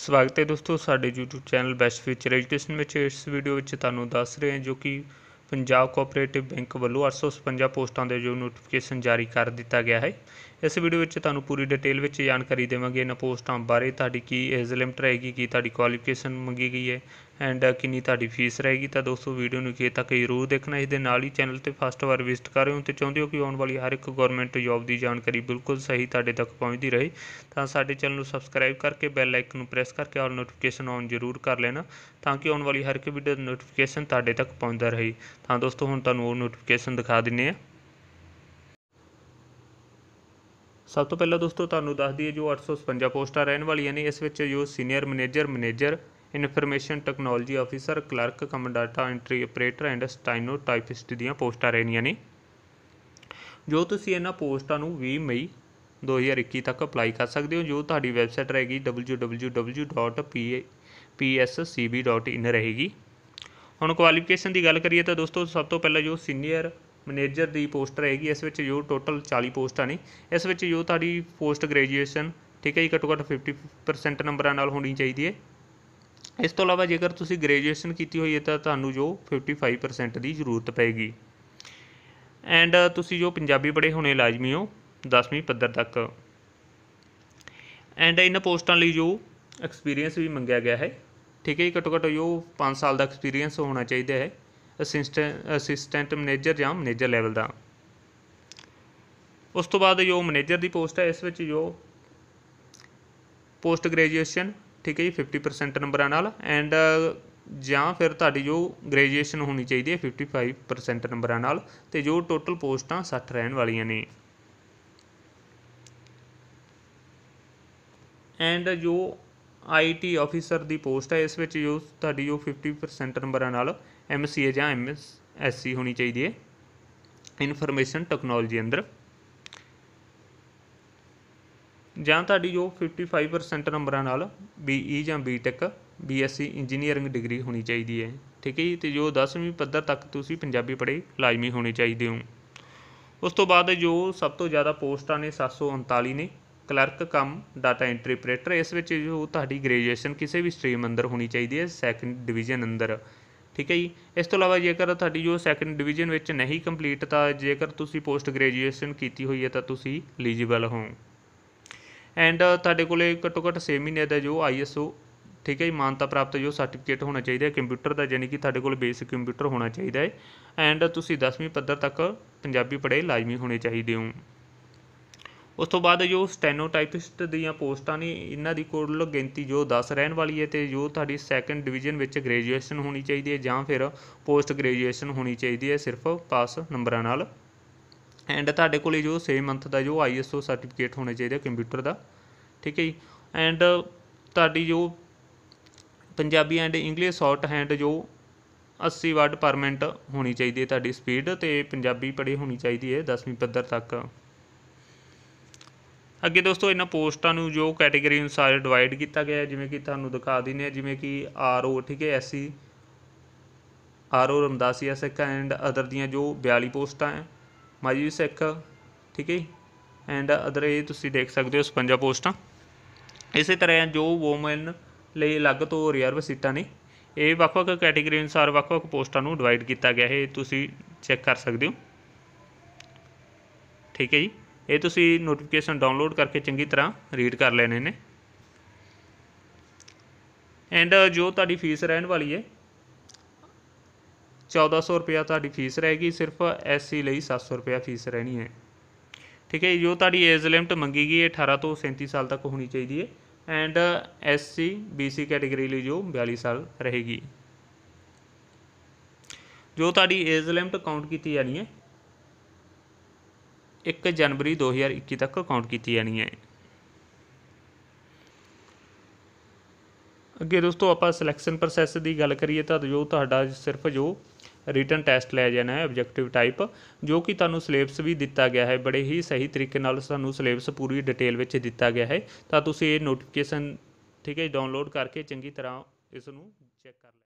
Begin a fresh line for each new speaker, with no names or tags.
ਸਵਾਗਤ ਹੈ ਦੋਸਤੋ ਸਾਡੇ YouTube channel best future education ਵਿੱਚ ਇਸ ਵੀਡੀਓ ਵਿੱਚ ਤੁਹਾਨੂੰ ਦੱਸ ਰਹੇ ਹਾਂ ਜੋ ਕਿ ਪੰਜਾਬ ਕੋਆਪਰੇਟਿਵ ਬੈਂਕ ਵੱਲੋਂ 855 ਪੋਸਟਾਂ ਦੇ ਜੋ ਨੋਟੀਫਿਕੇਸ਼ਨ ਜਾਰੀ ਕਰ ਦਿੱਤਾ ਗਿਆ ਹੈ ਇਸ ਵੀਡੀਓ ਵਿੱਚ ਤੁਹਾਨੂੰ ਪੂਰੀ ਡਿਟੇਲ ਵਿੱਚ ਜਾਣਕਾਰੀ ਦੇਵਾਂਗੇ ਇਹਨਾਂ ਪੋਸਟਾਂ ਬਾਰੇ ਤੁਹਾਡੀ ਕੀ ਏਜ ਲਿਮਟ ਰਹੇਗੀ ਕੀ ਤੁਹਾਡੀ ਕੁਆਲੀਫਿਕੇਸ਼ਨ ਮੰਗੀ ਗਈ ਹੈ ਐਂਡ ਕਿੰਨੀ ਤੁਹਾਡੀ ਫੀਸ ਰਹੇਗੀ ਤਾਂ ਦੋਸਤੋ ਵੀਡੀਓ ਨੂੰ ਅਖੀਰ ਤੱਕ ਜ਼ਰੂਰ ਦੇਖਣਾ ਇਸ ਦੇ ਨਾਲ ਹੀ ਚੈਨਲ ਤੇ ਫਸਟ ਵਾਰ ਵਿਜ਼ਿਟ ਕਰ ਰਹੇ ਹੋ ਤੇ ਚਾਹੁੰਦੇ ਹੋ ਕਿ ਆਉਣ ਵਾਲੀ ਹਰ ਇੱਕ ਗਵਰਨਮੈਂਟ ਜੌਬ ਦੀ ਜਾਣਕਾਰੀ ਬਿਲਕੁਲ ਸਹੀ ਤੁਹਾਡੇ ਤੱਕ ਪਹੁੰਚਦੀ ਰਹੇ ਤਾਂ ਸਾਡੇ ਚੈਨਲ ਨੂੰ ਸਬਸਕ੍ਰਾਈਬ ਕਰਕੇ ਬੈਲ ਆਈਕਨ ਨੂੰ ਪ੍ਰੈਸ ਕਰਕੇ ਆਲ ਨੋਟੀਫਿਕੇਸ਼ਨ ਆਨ ਜ਼ਰੂਰ ਕਰ ਲੈਣਾ ਤਾਂ ਕਿ ਆਉਣ ਵਾਲੀ ਹਰ ਇੱਕ ਵੀਡੀਓ ਦੀ ਨੋਟੀਫਿਕੇਸ਼ਨ ਤੁਹਾਡੇ ਤੱਕ ਪਹੁੰਚਦਾ ਰਹੇ ਤਾਂ ਦੋਸਤੋ ਹੁਣ ਤੁਹਾਨੂੰ ਉਹ ਨੋਟੀਫਿਕੇਸ਼ਨ ਦਿਖਾ ਦਿੰਨੇ ਆ ਸਭ ਤੋਂ ਪਹਿਲਾਂ ਦੋਸਤੋ ਤੁਹਾਨੂੰ ਦੱਸ ਦਈਏ ਜੋ 855 ਪੋਸਟਾਂ ਰਹਿਣ ਵਾਲੀਆਂ ਨੇ ਇਸ ਵਿੱਚ ਜੋ senior manager manager information technology officer clerk cum data entry operator and steno typist ਦੀਆਂ ਪੋਸਟਾਂ ਰਹਿਣੀਆਂ ਨੇ ਜੋ ਤੁਸੀਂ ਇਹਨਾਂ ਪੋਸਟਾਂ ਨੂੰ 20 ਮਈ 2021 ਤੱਕ ਅਪਲਾਈ ਕਰ ਸਕਦੇ ਹੋ ਜੋ ਤੁਹਾਡੀ ਵੈਬਸਾਈਟ ਰਹੇਗੀ www.pscb.in ਰਹੇਗੀ ਹੁਣ ਕੁਆਲੀਫਿਕੇਸ਼ਨ ਦੀ ਗੱਲ ਕਰੀਏ ਤਾਂ ਦੋਸਤੋ ਸਭ ਤੋਂ ਪਹਿਲਾਂ ਜੋ ਸੀਨੀਅਰ ਮੈਨੇਜਰ ਦੀ ਪੋਸਟ ਰਹੇਗੀ ਇਸ ਵਿੱਚ ਜੋ ਟੋਟਲ 40 ਪੋਸਟਾਂ ਨੇ ਇਸ ਵਿੱਚ ਜੋ ਤੁਹਾਡੀ ਪੋਸਟ ਗ੍ਰੈਜੂਏਸ਼ਨ ਠੀਕ ਹੈ ਜੀ ਘੱਟੋ ਘੱਟ 50% ਨੰਬਰਾਂ ਨਾਲ ਹੋਣੀ ਚਾਹੀਦੀ ਹੈ ਇਸ ਤੋਂ ਇਲਾਵਾ ਜੇਕਰ ਤੁਸੀਂ ਗ੍ਰੈਜੂਏਸ਼ਨ ਕੀਤੀ ਹੋਈ ਹੈ ਤਾਂ ਤੁਹਾਨੂੰ ਜੋ 55% ਦੀ ਜ਼ਰੂਰਤ ਪੈਗੀ ਐਂਡ ਤੁਸੀਂ ਜੋ ਪੰਜਾਬੀ ਪੜ੍ਹੇ ਹੋਣੇ ਲਾਜ਼ਮੀ ਹੋ 10ਵੀਂ ਪੱਧਰ ਤੱਕ ਐਂਡ ਇਹਨਾਂ ਪੋਸਟਾਂ ਲਈ ਜੋ ਐਕਸਪੀਰੀਅੰਸ ਵੀ ਮੰਗਿਆ ਗਿਆ ਹੈ ਠੀਕ ਹੈ ਜੀ ਘੱਟੋ ਘੱਟ ਜੋ 5 ਸਾਲ ਦਾ ਐਕਸਪੀਰੀਅੰਸ ਹੋਣਾ ਚਾਹੀਦਾ ਹੈ ਅਸਿਸਟੈਂਟ ਅਸਿਸਟੈਂਟ ਮੈਨੇਜਰ ਜਾਂ ਮੈਨੇਜਰ ਲੈਵਲ ਦਾ ਉਸ ਤੋਂ ਬਾਅਦ ਜੋ ਮੈਨੇਜਰ ਦੀ ਪੋਸਟ ਹੈ ਇਸ ਵਿੱਚ ਜੋ ਪੋਸਟ ਗ੍ਰੈਜੂਏਸ਼ਨ ਠੀਕ ਹੈ ਜੀ 50% ਨੰਬਰਾਂ ਨਾਲ ਐਂਡ ਜਾਂ ਫਿਰ ਤੁਹਾਡੀ ਜੋ ਗ੍ਰੈਜੂਏਸ਼ਨ ਹੋਣੀ ਚਾਹੀਦੀ ਹੈ 55% ਨੰਬਰਾਂ ਨਾਲ ਤੇ ਜੋ ਟੋਟਲ ਪੋਸਟਾਂ 60 ਰਹਿਣ ਵਾਲੀਆਂ ਨੇ ਐਂਡ ਜੋ ਆਈਟੀ ਆਫੀਸਰ ਦੀ ਪੋਸਟ ਹੈ ਇਸ ਵਿੱਚ ਜੋ ਤੁਹਾਡੀ ਜੋ 50% ਨੰਬਰਾਂ ਨਾਲ ਐਮਸੀਏ ਜਾਂ ਐਮਐਸਸੀ ਹੋਣੀ ਚਾਹੀਦੀ ਹੈ ਇਨਫੋਰਮੇਸ਼ਨ ਟੈਕਨੋਲੋਜੀ ਅੰਦਰ ਜਾਂ ਤੁਹਾਡੀ ਜੋ 55% ਨੰਬਰਾਂ ਨਾਲ ਬੀਈ e ਜਾਂ ਬੀਟੈਕ ਬੀਐਸਸੀ ਇੰਜੀਨੀਅਰਿੰਗ ਡਿਗਰੀ ਹੋਣੀ ਚਾਹੀਦੀ ਹੈ ਠੀਕ ਹੈ ਜੀ ਤੇ ਜੋ 10ਵੀਂ ਪੱਧਰ ਤੱਕ ਤੁਸੀਂ ਪੰਜਾਬੀ ਪੜ੍ਹੇ ਲਾਜ਼ਮੀ ਹੋਣੀ ਚਾਹੀਦੀ ਹੋ ਉਸ ਤੋਂ ਬਾਅਦ ਜੋ ਸਭ ਤੋਂ ਜ਼ਿਆਦਾ ਪੋਸਟਾਂ ਨੇ 739 ਨੇ ਕਲਰਕ ਕਮ ਡਾਟਾ ਇੰਟਰਪ੍ਰੀਟਰ ਇਸ ਵਿੱਚ ਜੋ ਤੁਹਾਡੀ ਗ੍ਰੈਜੂਏਸ਼ਨ ਕਿਸੇ ਵੀ ਸਟਰੀਮ ਅੰਦਰ ਹੋਣੀ ਚਾਹੀਦੀ ਹੈ ਸੈਕੰਡ ਡਿਵੀਜ਼ਨ ਅੰਦਰ ਠੀਕ ਹੈ ਜੀ ਇਸ ਤੋਂ ਇਲਾਵਾ ਜੇਕਰ ਤੁਹਾਡੀ ਜੋ ਸੈਕੰਡ ਡਿਵੀਜ਼ਨ ਵਿੱਚ ਨਹੀਂ ਕੰਪਲੀਟ ਤਾਂ ਜੇਕਰ ਤੁਸੀਂ ਪੋਸਟ ਗ੍ਰੈਜੂਏਸ਼ਨ ਕੀਤੀ ਹੋਈ ਹੈ ਤਾਂ ਤੁਸੀਂ ਐਲੀਜੀਬਲ ਹੋ ਐਂਡ ਤੁਹਾਡੇ ਕੋਲੇ ਘੱਟੋ ਘੱਟ 6 ਮਹੀਨੇ ਦਾ ਜੋ ਆਈਐਸਓ ਠੀਕ ਹੈ ਜੀ ਮਾਨਤਾ ਪ੍ਰਾਪਤ ਜੋ ਸਰਟੀਫਿਕੇਟ ਹੋਣਾ ਚਾਹੀਦਾ ਹੈ ਕੰਪਿਊਟਰ ਦਾ ਯਾਨੀ ਕਿ ਤੁਹਾਡੇ ਕੋਲ ਬੇਸਿਕ ਕੰਪਿਊਟਰ ਹੋਣਾ ਚਾਹੀਦਾ ਹੈ ਐਂਡ ਤੁਸੀਂ 10ਵੀਂ ਪੱਧਰ ਤੱਕ ਪੰਜਾਬੀ ਪੜ੍ਹੇ ਲਾਜ਼ਮੀ ਹੋਣੇ ਚਾਹੀਦੇ ਹੋ ਉਸ ਤੋਂ ਬਾਅਦ ਜੋ ਸਟੈਨੋਟਾਈਪਿਸਟ ਦੀਆਂ ਪੋਸਟਾਂ ਨੇ ਇਹਨਾਂ ਦੀ ਕੁੱਲ ਗਿਣਤੀ ਜੋ 10 ਰਹਿਣ ਵਾਲੀ ਹੈ ਤੇ ਜੋ ਤੁਹਾਡੀ ਸੈਕੰਡ ਡਿਵੀਜ਼ਨ ਵਿੱਚ ਗ੍ਰੈਜੂਏਸ਼ਨ ਹੋਣੀ ਚਾਹੀਦੀ ਹੈ ਜਾਂ ਫਿਰ ਪੋਸਟ ਗ੍ਰੈਜੂਏਸ਼ਨ ਹੋਣੀ ਚਾਹੀਦੀ ਹੈ ਸਿਰਫ ਪਾਸ ਨੰਬਰਾਂ ਨਾਲ ਐਂਡ ਤੁਹਾਡੇ ਕੋਲੇ ਜੋ 6 ਮੰਥ ਦਾ ਜੋ ਆਈਐਸਓ ਸਰਟੀਫਿਕੇਟ ਹੋਣਾ ਚਾਹੀਦਾ ਕੰਪਿਊਟਰ ਦਾ ਠੀਕ ਹੈ ਜੀ ਐਂਡ ਤੁਹਾਡੀ ਜੋ Punjabi and English shorthand ਜੋ 80 ਵਰਡ ਪਰ ਮਿੰਟ ਹੋਣੀ ਚਾਹੀਦੀ ਹੈ ਤੁਹਾਡੀ ਸਪੀਡ ਤੇ ਪੰਜਾਬੀ ਪੜ੍ਹੀ ਹੋਣੀ ਚਾਹੀਦੀ ਹੈ 10ਵੀਂ ਪੱਧਰ ਤੱਕ ਅੱਗੇ ਦੋਸਤੋ ਇਹਨਾਂ ਪੋਸਟਾਂ ਨੂੰ ਜੋ ਕੈਟਾਗਰੀ ਅਨੁਸਾਰ ਡਿਵਾਈਡ ਕੀਤਾ ਗਿਆ ਜਿਵੇਂ ਕਿ ਤੁਹਾਨੂੰ ਦਿਖਾ ਦਿੰਨੇ ਆ ਜਿਵੇਂ ਕਿ ਆਰਓ ਠੀਕ ਹੈ SC RO e, Ramdasia Sikh and other ਦੀਆਂ ਜੋ 42 ਪੋਸਟਾਂ ਹੈ ਮਾਜੀ ਸਿੱਖ ਠੀਕ ਹੈ ਐਂਡ ਅਦਰ ਇਹ ਤੁਸੀਂ ਦੇਖ ਸਕਦੇ ਹੋ 55 ਪੋਸਟਾਂ ਇਸੇ ਤਰ੍ਹਾਂ ਜੋ ਔਮਨ ਲਈ ਅਲੱਗ ਤੋਂ ਰਿਜ਼ਰਵ ਸੀਟਾਂ ਨੇ ਇਹ ਵੱਖ-ਵੱਖ ਕੈਟਾਗਰੀ ਅਨੁਸਾਰ ਵੱਖ-ਵੱਖ ਪੋਸਟਾਂ ਨੂੰ ਡਿਵਾਈਡ ਕੀਤਾ ਗਿਆ ਹੈ ਤੁਸੀਂ ਚੈੱਕ ਕਰ ਸਕਦੇ ਹੋ ਠੀਕ ਹੈ ਜੀ ये तो नोटिफिकेशन डाउनलोड करके चंकी तरह रीड कर लेने एंड जो ताकि फीस रहन वाली है चौदह सौ रुपया ताकि फीस रहेगी सिर्फ एस सी लिए सत सौ रुपया फीस रहनी है ठीक है जो ताकि एज लिमिट मंगी गई अठारह तो सैंती साल तक होनी चाहिए and S C B C category जो बयाली साल रहेगी जो ताकि एज लिमिट काउंट की जानी है 1 ਜਨਵਰੀ 2021 ਤੱਕ ਕਾਊਂਟ ਕੀਤੀ ਜਾਣੀ ਹੈ ਅੱਗੇ ਦੋਸਤੋ ਆਪਾਂ ਸਿਲੈਕਸ਼ਨ ਪ੍ਰੋਸੈਸ ਦੀ ਗੱਲ ਕਰੀਏ ਤਾਂ ਜੋ ਤੁਹਾਡਾ ਸਿਰਫ ਜੋ ਰਿਟਨ ਟੈਸਟ ਲਿਆ ਜਾਣਾ ਹੈ ਆਬਜੈਕਟਿਵ ਟਾਈਪ ਜੋ ਕਿ ਤੁਹਾਨੂੰ ਸਿਲੇਬਸ ਵੀ ਦਿੱਤਾ ਗਿਆ ਹੈ ਬੜੇ ਹੀ ਸਹੀ ਤਰੀਕੇ ਨਾਲ ਸਾਨੂੰ ਸਿਲੇਬਸ ਪੂਰੀ ਡਿਟੇਲ ਵਿੱਚ ਦਿੱਤਾ ਗਿਆ ਹੈ ਤਾਂ ਤੁਸੀਂ ਇਹ ਨੋਟੀਫਿਕੇਸ਼ਨ ਠੀਕ ਹੈ ਡਾਊਨਲੋਡ ਕਰਕੇ ਚੰਗੀ ਤਰ੍ਹਾਂ ਇਸ ਨੂੰ ਚੈੱਕ ਕਰ ਲਓ